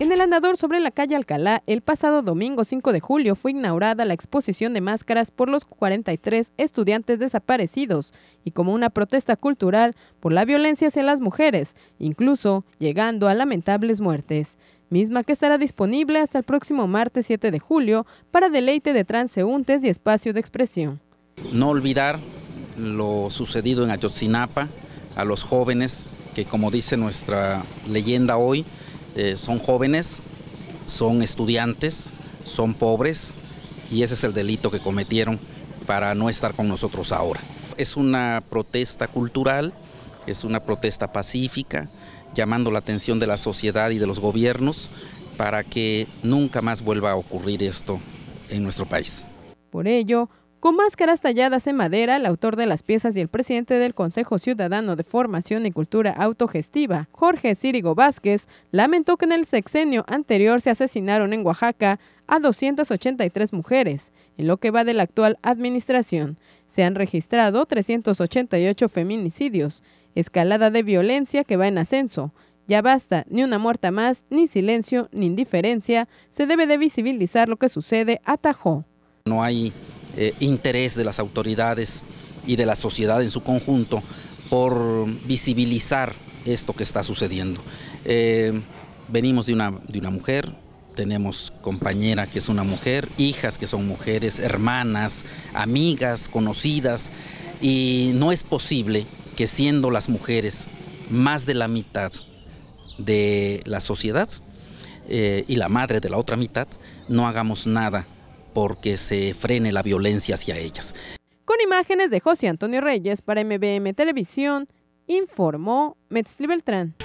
En el andador sobre la calle Alcalá, el pasado domingo 5 de julio fue inaugurada la exposición de máscaras por los 43 estudiantes desaparecidos y como una protesta cultural por la violencia hacia las mujeres, incluso llegando a lamentables muertes, misma que estará disponible hasta el próximo martes 7 de julio para deleite de transeúntes y espacio de expresión. No olvidar lo sucedido en Ayotzinapa a los jóvenes que, como dice nuestra leyenda hoy, eh, son jóvenes, son estudiantes, son pobres y ese es el delito que cometieron para no estar con nosotros ahora. Es una protesta cultural, es una protesta pacífica, llamando la atención de la sociedad y de los gobiernos para que nunca más vuelva a ocurrir esto en nuestro país. Por ello, con máscaras talladas en madera, el autor de las piezas y el presidente del Consejo Ciudadano de Formación y Cultura Autogestiva, Jorge Círigo Vázquez, lamentó que en el sexenio anterior se asesinaron en Oaxaca a 283 mujeres. En lo que va de la actual administración, se han registrado 388 feminicidios, escalada de violencia que va en ascenso. Ya basta, ni una muerta más, ni silencio, ni indiferencia. Se debe de visibilizar lo que sucede, atajó. No hay eh, interés de las autoridades y de la sociedad en su conjunto por visibilizar esto que está sucediendo. Eh, venimos de una, mujer, tenemos compañera que es una mujer, hijas que son mujeres, hermanas, amigas, conocidas, y no es posible que siendo las mujeres más de la mitad de la sociedad eh, y la madre de la otra mitad, no hagamos nada porque se frene la violencia hacia ellas. Con imágenes de José Antonio Reyes para MBM Televisión, informó Metzli Beltrán.